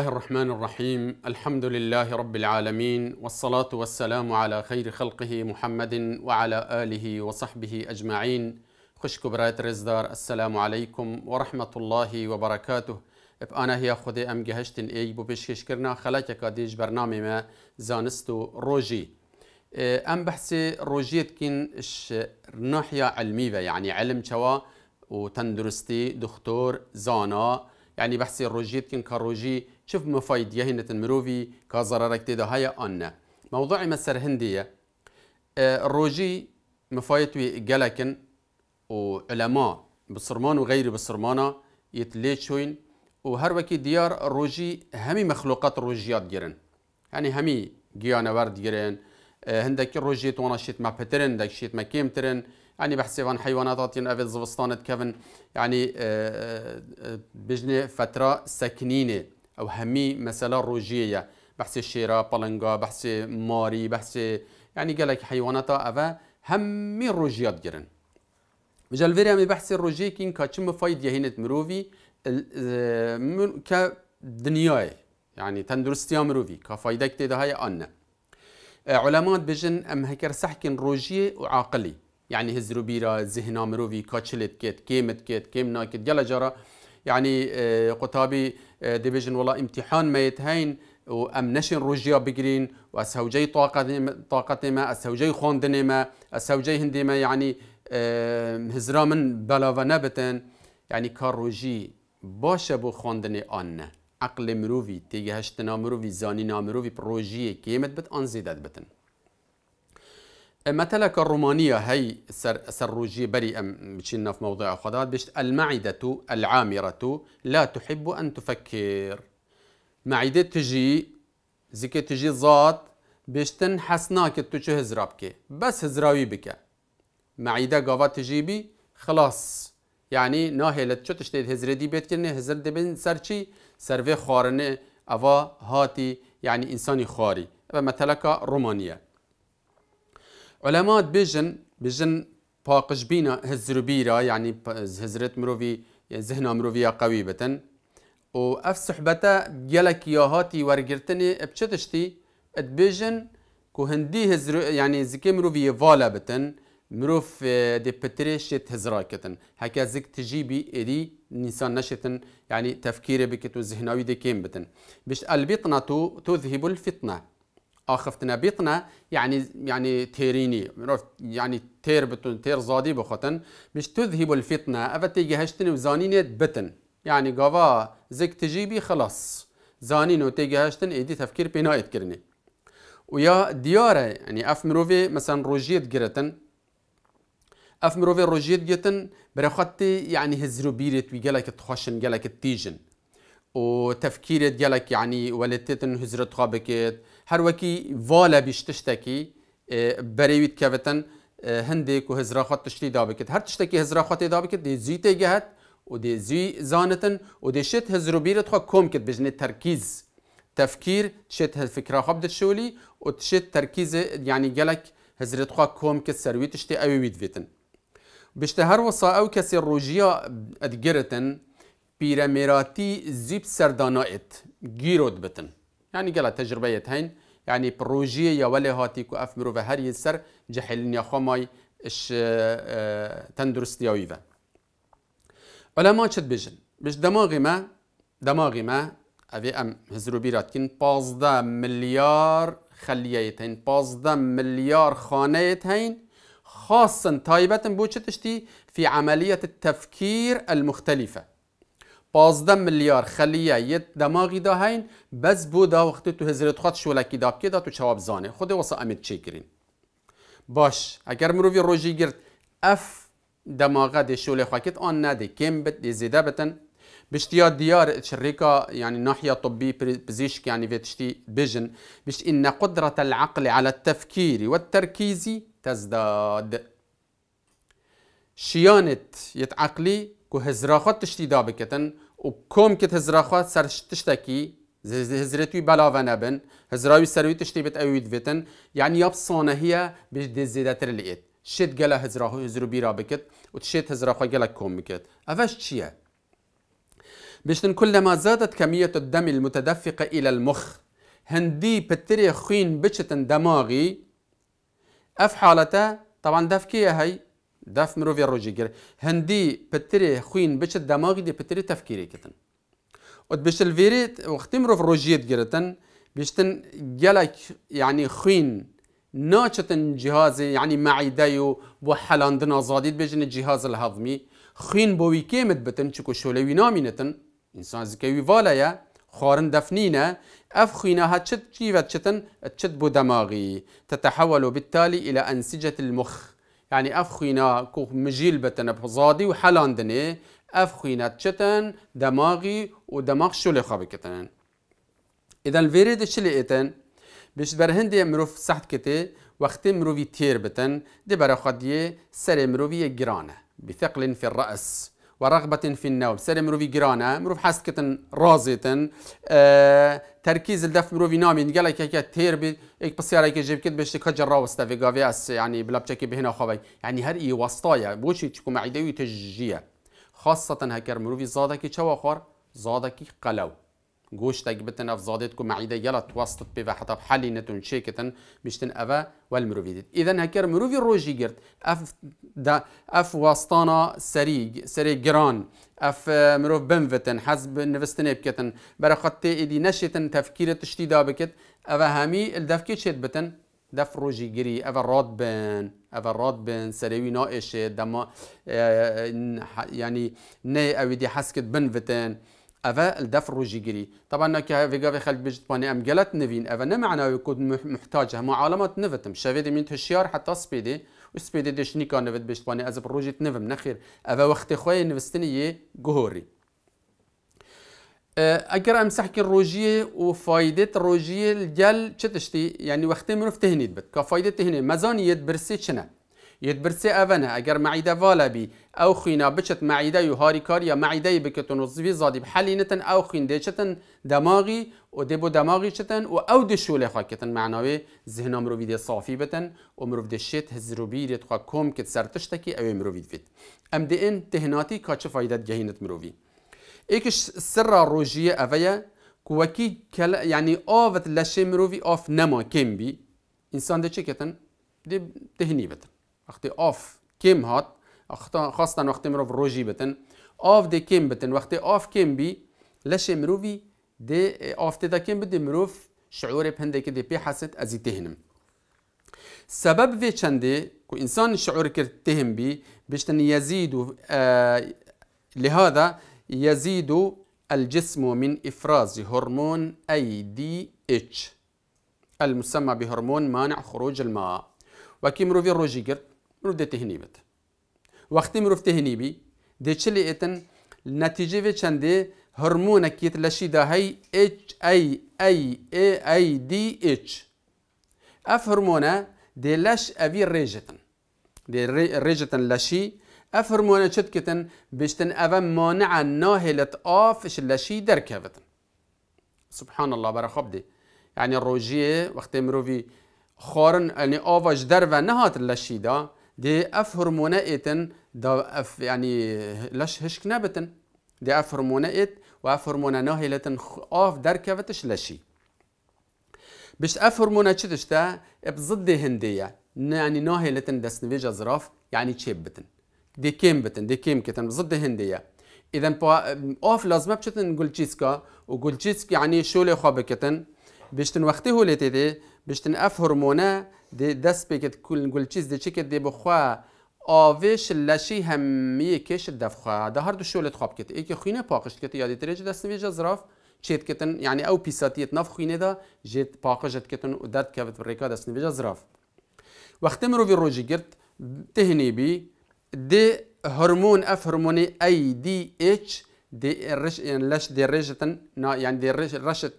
الله الرحمن الرحيم الحمد لله رب العالمين والصلاة والسلام على خير خلقه محمد وعلى آله وصحبه أجمعين خوش كبرات رزدار السلام عليكم ورحمة الله وبركاته أنا هي خدي أم جهشتن إي ببشكش كرنا خلاكك ديج برنامج ما زانستو روجي أم بحسي روجيت كين ناحية علمية يعني علم شوا وتندرستي دكتور زانا يعني بحسي روجيت كين كروجي شوف مفايد يهنة المروفي كازرارك تيدا هيا أنا موضوع مسر هندية آه، الروجي مفايد جلكن وعلماء بصرمان وغير بصرمانة يتليشوين وهروكي ديار الروجي همي مخلوقات روجيات جيرن يعني همي جيانا ورد جيرن آه، هندك الروجي تونا شيت ما بترن دك شيت ما كيمترن يعني بحسب عن حيوانات افيد زبستانة كيفن يعني آه، بجنة فترة سكنينة او همي مثلا روجية بحث الشيرة بلنغا بحث ماري بحث يعني لك حيوانات أفا همي روجيات جرن جلفيري همي بحث الروجي كين كاتشم فايد يهينت مروفي كدنياي يعني تندرستيا مروفي كفايدك هاي أنا علماء بجن ام هكر سحكن روجي وعاقلي يعني هزرو بيرا ذهنا مروفي كاتشلت كيت كيمت كيت كيمنا كيت جلا جرا يعني آه، قطابي ديفيجن آه، ولا امتحان ما يتهين وام نشن روجيا بجرين واسوجي طاقه طاقه ما اسوجي هوجه ما اسوجي هندي ما يعني آه، هزرامن بلاو نبتن یعنی يعني کار روجی باشه بو خواندن آن عقل مروفي تیگه هشتنا مرووی زانی نامرووی پروژیه کیمت بت آن زیدت بتن مثلك الرومانية هي سر سروجي بري أم في موضوع خضات بشت المعدة العامرة لا تحب أن تفكر معدة تجي زكي تجي ذات بشتن حسناك تشو هزرابك بس هزراوي بك معدة قوة تجيبي خلاص يعني ناهي شو تشتيد هزري دي بيت كرني هزر دي بين سرچي سر خارني أفا هاتي يعني إنساني خاري مثلك رومانية علماء بيجن بيجن باقش بينا هزروبی را يعني هزرت مروی ذهن مروفيا قوي بتن و اف صحبتا گلک ياهاتي ورگرتنی بچه ات بيجن كو هندي هزر يعني زكي مروفي والا بتن مروف دي بتريشت هزراكتن هكا زك تجيبي إدي نيسان نشتن يعني تفكيري بكتو زهناوي دي كيم بتن بش البطنة تذهب الفطنة آخفتنا بيتنا يعني يعني تيريني يعني تير بتون تير زادي بخوتن مش تذهب الفتنة أفتي جهشتن وزانيني بتن يعني قوا زك تجيبي خلاص زانين وتجهشتن إيدي تفكير بناء كرني ويا ديارة يعني أف مروفي مثلا روجيت جرتن أف مروفي روجيت جتن برخطي يعني هزرو بيرت ويجلك تخشن جلك تيجن وتفكيرت جلك يعني ولتتن هزرت خابكت هر وکی والا بیش تشتکی اه، بریوید که وطن هندی که اه، هزرا خود تشتی دا بکت هر تشتکی هزرا خود دا بکت دی زی تیگهت و دی زی زانتن و دی شت هزرو بیرت خود کم کت بجنه ترکیز تفكير تشت الفكرة خبد الشولي وتشت تركيز يعني جلك هزرت خا كوم كسروي تشتي أوي ويد فيتن هر وصا أو کسی روجيا ادگرتن بيراميراتي زیب سردانایت جيرود بتن یعنی جلا تجربة هين يعني بروجي يا ولا كو اف مروف هر يسر جحل يا خماي اش اه، اه، تندرس دياويفا علماء چت بجن بش دماغي ما دماغي ما اوی ام هزرو بیرات کن پازده ملیار خلیت هین پازده خاصا تایبتا بوشتشتي في عملية التفكير المختلفه پازده میلیار خلیه یه دماغی دا هین بس بو دا وقتی تو هزرت خود شولکی داب که دا تو چواب زانه خود واسه امید چی باش اگر مروی روژی گرد اف دماغه دی شوله خواکت آن نده کم بت دی زیده بتن بشتیا دیار شركة یعنی ناحية طبی پزیشک یعنی ویتشتی بيجن بشت إن قدرة العقل على التفكير والتركيز تزداد شيانة عقلی کو هزراخات تشتی دا بکتن و کم کت هزراخات سر تشتکی هزرتوی بلاوه نبن هزراوی سروی تشتی بیت اوید ویتن یعنی یاب سانه هیا بیش تر لیت شد گلا هزراخو هزرو بیرا بکت و شید هزراخو گلا کم بکت اوش چیه؟ بشتن كلما زادت كمية الدم المتدفقة إلى المخ هندي بتري خوين بشتن دماغي أف حالته طبعا دفكية هي داف في روجي گر هندي بتري خوين بش الدماغ دي بتري تفكيري كتن ود بچ الفيريت وقتي مروف روجيت گرتن بيشتن جالك يعني خوين ناشتن جهاز يعني معيده و بو حلاندنا زادید بجن الجهاز الهضمي خين بو ويكيمت بتن شكو شولوي نامينتن انسان زكي والايا خارن دفنينا اف خينا هاتشت كيفتشتن اتشت بو دماغي تتحول بالتالي الى انسجة المخ يعني اف خوينا كو مجيل بتن بزادي وحلاندني اف خوينا تشتن دماغي ودماغ شو اللي خابي كتنن اذا الفيريد شو اللي اتن باش برهندي مروف صحت كتي وقت مروفي تير بتن دي برا خديه سر مروفي جرانه بثقل في الرأس ورغبة في النوم سر مروفي جرانا مروف حسكتن رازيتن أه تركيز الدف مروفي نامين قال لك هيك تير بي اك بسيارة كي جيب كد بشي كجر راوستا في غافياس يعني بلا بشكي بهنا خوي يعني هر اي وسطايا بوشي تكون معدوي تجيه خاصة هكر مروفي زادكي شواخر زادكي قلو گوشت گبتن افزادت کو معیده یلا توسط به وحتا حلی نتون شکتن بیشتن اوا ول دید اذا هکر مروفي روجی گرت اف دا اف وسطانا سری سری گران اف مروف بنفتن حزب نوستن بکتن برا خطه ایدی نشتن تفکیر تشتی دا بکت اوا همی الدفکی چت بتن دف روجي گری اوا راد بن اوا راد بن سریوی نایشه دما اه، اه، یعنی نه اویدی حسکت بنفتن اوه الدفر جيجري طبعا نك فيغا في خلق بيجت باني ام جلت نفين افا نه معناه يكون محتاجه معالمه نفتم شافي دي منت هشيار حتى سبيدي وسبيدي ديش نيكا نفت بيجت باني از بروجيت نفم نخير افا وقت خوي نفستني جهوري اگر أه، امسح كي الروجيه وفايده الروجيه الجل تشتي يعني وقت مروف تهنيد بت كفايده تهنيد مزانيه برسي شنه یت برسی اونه اگر معده والا بی او خوینا بچت معده یو هاری کار یا معده بکتون و زادی بحلی نتن او خوین دی چتن دماغی و دبو دماغی چتن و او دشوله خواه کتن معناوی ذهنا مروی صافی بتن و مروی دی شیت هزروبی ریت خواه کم کت سرتشتکی او وید دوید ام دی این تهناتی کاچه فایدت گهینت وی ایکش سر روژیه کوکی كوكي یعنی يعني اوفت لاشي وی آف نما کم بی انسان ده چه كتن ده تهني بتن وقت اوف كيم هات خاصة وقت مروف روجي بتن اوف دي كيم بتن وقت اوف كيم بي لش مروفي دي اوف تي دا كيم بدي مروف شعور بهندي كده بي حاسد ازي تهنم سبب في چنده كو انسان شعور كرد تهم بي بشتن يزيد آه لهذا يزيد الجسم من افراز هرمون اي دي اتش المسمى بهرمون مانع خروج الماء وكيمرو في الروجي كرد مروف ده تهنی بد وقتی مروف تهنی بی ده چلی ایتن نتیجه و چنده هرمون کیت لشی ده هی H a a A I D H اف هرمونه ده لش اوی ریجتن ده ریجتن لشی اف هرمونه چد کتن بشتن اوه مانع ناهلت آفش لشی درکوتن سبحان الله خب ده یعنی الروجيه وقتی مروفي خارن يعني آواج در و نهات لشیدا دي اف هرمونات دا أف يعني لش هش كنابتن دي افهرم ونائت وافهرم هرمونا لتن اوف دركة فتش لشي بش افهرم وناتشتش تا بضد هندية يعني نوهي لتن دس نفيجا زراف يعني تشيبتن دي كيم بتن دي كيم كتن بضد هندية اذا اوف لازم بشتن جولتشيسكا وجولتشيسك يعني شو لي خابكتن بيشتن وقته لتي دي بيشتن اف هرمونا دي دست بكت كل كل چيز دي چكت دي بخوا آوش لشی همیه کش دف خواه ده هر دو شولت خواب کت ای که خوینه پاکش کت یادی ترج دست ویجا زراف چیت کتن یعنی او پیساتیت نف خوینه دا جیت پاکشت کتن و داد کبت بریکا دست ویجا زراف وقتی مرو وی روژی گرت تهنی بی دی هرمون اف هرمون ای دی ایچ دي رش يعني لش دي رشتن نا يعني دي رش رشت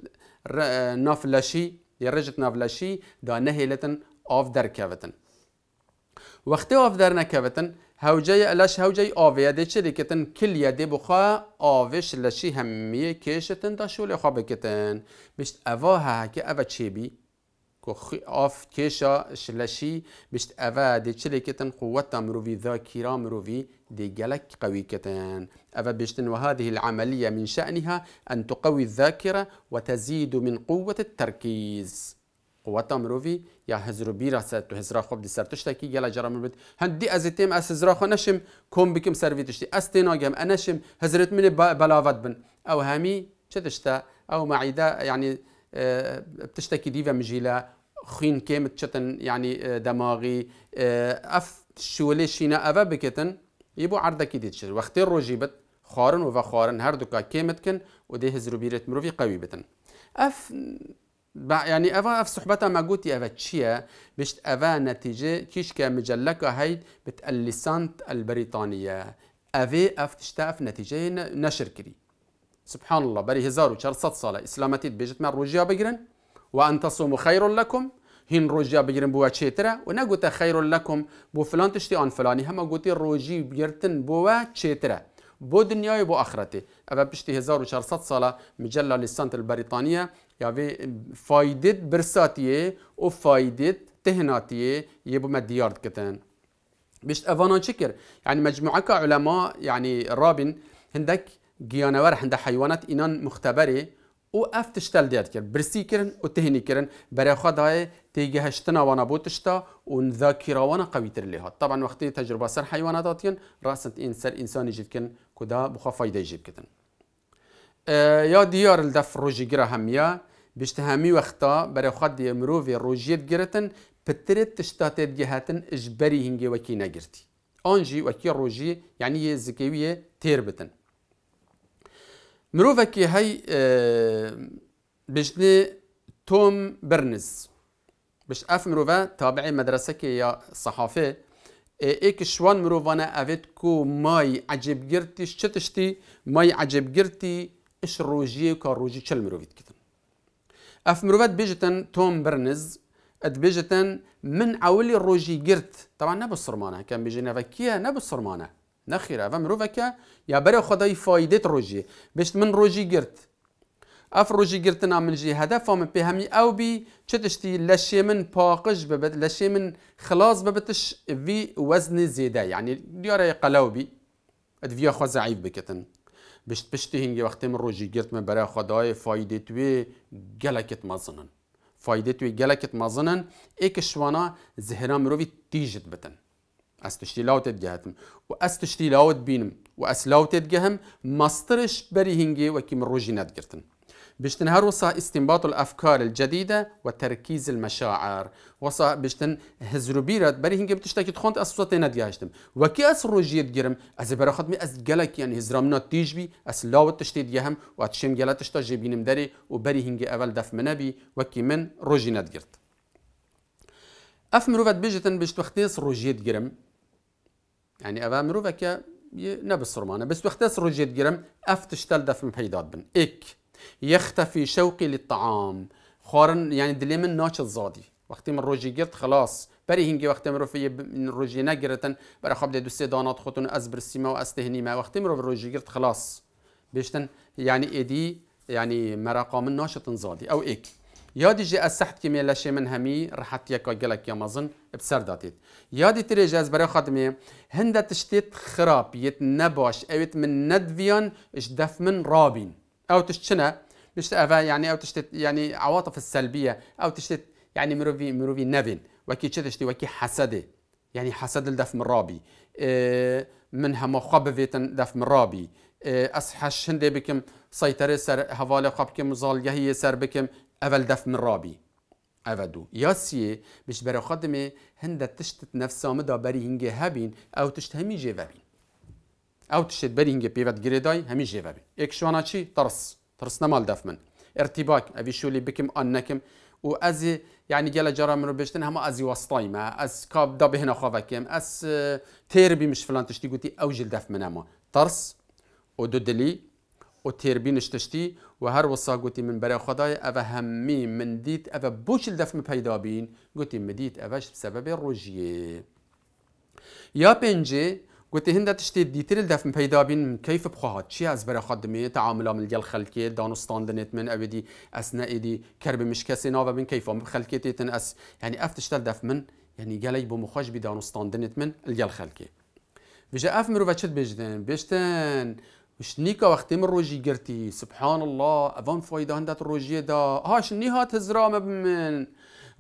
نفلشی یا رجت نفلشی دا نهیلتن آف در کوتن وقتی آف در نکوتن هوجای الاش هوجه آویه ده چه کل کلیه ده بخوا آوش لشی همیه کشتن دا شول خواب کتن بشت اوا ها که چی بی که آف كيشا شلشی بشت اوه دي چلی كتن قوتا مروفي ذاكرة مروفي دي گلک قوي كتن افا بشتن و هذه العملية من شأنها أن تقوي الذاكرة وتزيد من قوة التركيز قوة مروفي يا هزرو بيرا ساتو هزرا خوب دي تشتاكي يلا جرا مروفي بيت دي ازيتيم اس هزرا خو نشم كوم بكم تشتي سرفيتشتي استيناجم انشم هزرت مني بلافات بن او هامي شتشتا او معيدا يعني آه، بتشتكي ديفا مجيلا خين كام تشتن يعني آه، دماغي آه، اف ليش هنا افا بكتن يبو عرضه كي واختير وقت الرجيبت خارن وفا خارن هر دوكا كامتكن ودي هزرو بيرت مروفي قوي بتن اف يعني افا اف صحبتها ما قوتي افا تشيا بشت افا نتيجه كيشكا مجلكا هيد بت البريطانيه افي اف تشتاف نتيجه نشر كري سبحان الله بری صد ساله إسلامتي بيجت روجیا رجيا بجرن وأن تصوموا خير لكم هن رجيا بجرن بوا چتره و خير لكم بو فلان تشتي آن فلاني هما قوتي رجيا بجرتن بوا چتره بو دنیای بو آخرته اما پشتی 1400 ساله مجله لسانت البريطانية یا وی فایدت برساتیه و فایدت تهناتية يبو بو مدیارد بشت أفانان شكر يعني مجموعة علماء يعني رابن هندك گیانەوەر هەندە حیوانات اینان مختبەرێ او افتشتل تشتەل کرد برسی کردن و تهینی برای بەرەخوا دایە تیگه وانە بۆ تشتا و نذاکی ذاکیراوانە قوی تر هات طبعا وقتی تجربه سر حیوانات آتین راست این سر انسانی جید کن کودا بخوا فایده فایدەی جیبکردن اه، یا دیار الدف روژی گره همیا بشت همی وقتا برای بەرەخوا دیە مروف روژیت گرتن پترێت تشتاتێت گەهاتن اجبری هنگی وکی نگرتی آنجی وکی روژی یعنی زکیوی تیر بتن مروفا مروفكي هاي اه، بجني توم برنز بش اف مروفا تابعي مدرسة كي يا صحافة اه، ايك شوان مروفانا افيت كو ماي عجب جرتي شتشتي ماي عجب جرتي اش روجي وكا روجي چل مروفيت كتن اف مروفا بيجتن توم برنز اد بيجتن من اولي روجي جرت طبعا نبو الصرمانة كان بيجي نفكيها نبو الصرمانه نخیره و مرو وکه یا برای خدای فایده روژی بشت من روژی گرت اف روژی گرت نعم من جی هدف من پی همی او بی چتشتی تشتی لشی من پاقش ببت لشی من خلاص ببتش وی وزن زیده یعنی يعني دیاره قلو بی اد وی خواه ضعیف بکتن بشت بشتی هنگ وقتی من روژی گرت من برای خدای فایده توی گلکت مزنن فایده توی گلکت مزنن ایک شوانا زهرا مروی تیجت بتن ئەستشتی لاوتت گهاتم و ئەستشتی لاوت بینم و ئەس لاوتت گەهم مسترش بری هنگی و من ڕۆژی ندگرتن بشتن وصا استنباط الافكار الجديده ترکیز المشاعر وصا بشتن هزروبيرت بري هنگ بتشتكي تخونت اسوات و وكي اس روجيت جرم از برا خدمي از گلک یعنی يعني هزرام نتيج بی اس لاوت تشتيد يهم واتشم گلات تشتا داری دري بری هنگی اول دف و کی من روجی ندگرت اف مروفت بجتن بشت وقتيس روجیت گرم يعني أبا مروفك نبس نەبسڕمانە بس وەختە رجيت گرم ئەف تشتەل في پیدا بن إك يختفي شوقي للطعام خورن يعني دلي من ناش الزادي وقت من ڕۆژی گرت خلاص بەری في من روجي ڕۆژی نەگرتن بەرەخاب دو دوسێ دانات خوتن أزبر السيما وأستهني ما وقتی مرۆڤ ڕۆژی گرت خلاص بيشتن يعني إدي يعني مەراقا من ناشط زادي أو ئیک یادی جه از سخت کمی میلشه من همی راحت که گلک یا مزن ابسر دادید یادی تری تریج از برای خاتمه هنده تشتیت خراب یت نباش اویت من ندویان اش دف من رابین او بشت مش يعني او تشتت يعني عواطف السلبيه او تشتت يعني مروفي مروفي نفن وكي تشتشتي وكي حسده يعني حسد اه، دف من رابی من منها اه، مخاب فيتن دف من رابی اصحش أصحى بکم بكم سيطرة سر هفالي خابكم زال يهي سر بكم اول دف من رابی اول دو یاسیه مش برای خدمه هنده تشتت نفسامه دا بری هنگه هبین او تشت همی جیوه او تشت بری هنگه پیوت گریدای همی چی؟ ترس ترس نمال دف من ارتباك اوی شولی بکم آن نکم و از یعنی گله جرا رو بشتن همه از واسطای ما از کاب دا بهنا خواکم از تیر بیمش فلان تشتی گوتی او جل من اما ترس و دو دلی او تیربین تشتی و هر وصا گوتی من برای خدای او همی من دیت او بوش دفم پیدا بین گوتی من دیت اوش سبب روژیه یا پنجه قلت هند تشتي ديتر الدف مبيدا بين کیف بخواهد چی از برا خدمي تعامل آمل گل خلکی دانستان دنیت من او دی اس ابدي اثناء دي كرب مش بین کیف آمل خلکی تیتن اس یعنی يعني اف تشتل دفم من یعنی يعني گلی بو قالي بی دانستان دنیت من ديال خلکی بجا اف مروفا تشد بجدن بجدن شنيكا وقت من روجي قرتي سبحان الله افان فايدة هندات روجي دا ها شني هات هزرامة بمن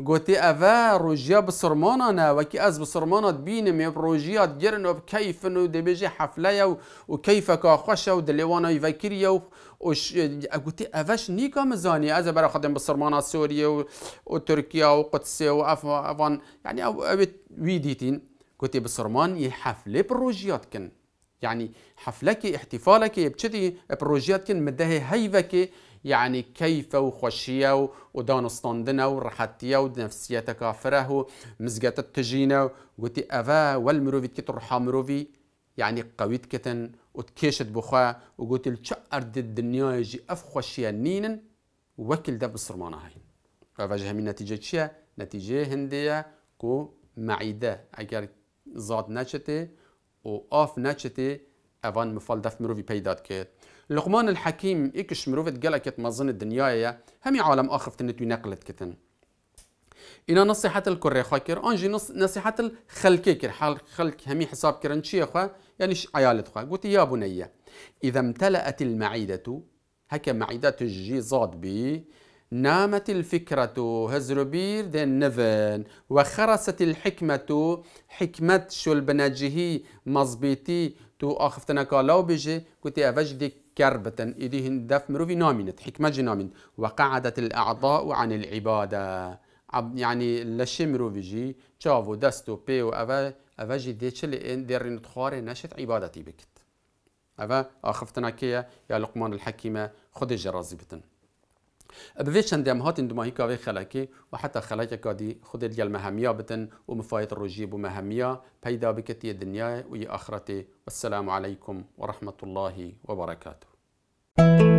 قوتي افا روجيا بصرمانا نا وكي از بصرمانا تبينم يا روجيا تجرن وبكيف انو دي بيجي حفلة يو وكيف وكيفك خوشا ودليوانا يفاكر يو وش قلت افا شنيكا مزاني ازا برا خدم بصرمانا سوريا و... وتركيا وقدس وافان يعني او ابت ويديتين قوتي بصرمان يحفلة بروجيات كن يعني حفلك احتفالك بچدي بروجيات كن مده هيفك يعني كيف وخشية ودانستاندنا ورحتية ونفسية كافرة مزجات التجينة وتي أفا والمروفي كت تروحا مروفي يعني قويت كتن وتكيشت بخا وقلت الشقرد الدنيا يجي أف خشية نينن وكل ده بصرمانة هاي فاجه من نتيجة شيا نتيجة هندية كو معدة أجر زاد نشته و آف نچتی اوان مفال دف مروی پیداد کرد لقمان الحکیم ایکش مروفت گلکت مزن دنیایه همی عالم آخفتن توی نقلت کتن اینا نصیحت الکره خواه کر آنجی نص... نصیحت الخلکه کر حال خلک همی حساب کرن چیه خواه یعنی عیالت خواه گوتی یا بنیه اذا امتلأت المعیده هكا معدة تجي زاد بي نامت الفكرة هزربير دين نفن وخرست الحكمة حكمة شو البناجهي مزبيتي تو آخفتنا كالاو بيجي كنتي أفجدي كربتن إيديهن دف مروفي نامنت حكمة جنامن وقعدت الأعضاء عن العبادة يعني لشي جي تشافو دستو بيو أفا دي تشلي إن ديرين تخاري نشت عبادتي بكت أفا آخفتنا كيا يا لقمان الحكيمة خدج بتن به چند هات این دماهی کاوه خلکی و حتی خلک کادی خود دیال مهمیا بتن و مفایت روجی بو مهمیا پیدا بکتی دنیا و آخرت والسلام علیکم و رحمت الله و برکاته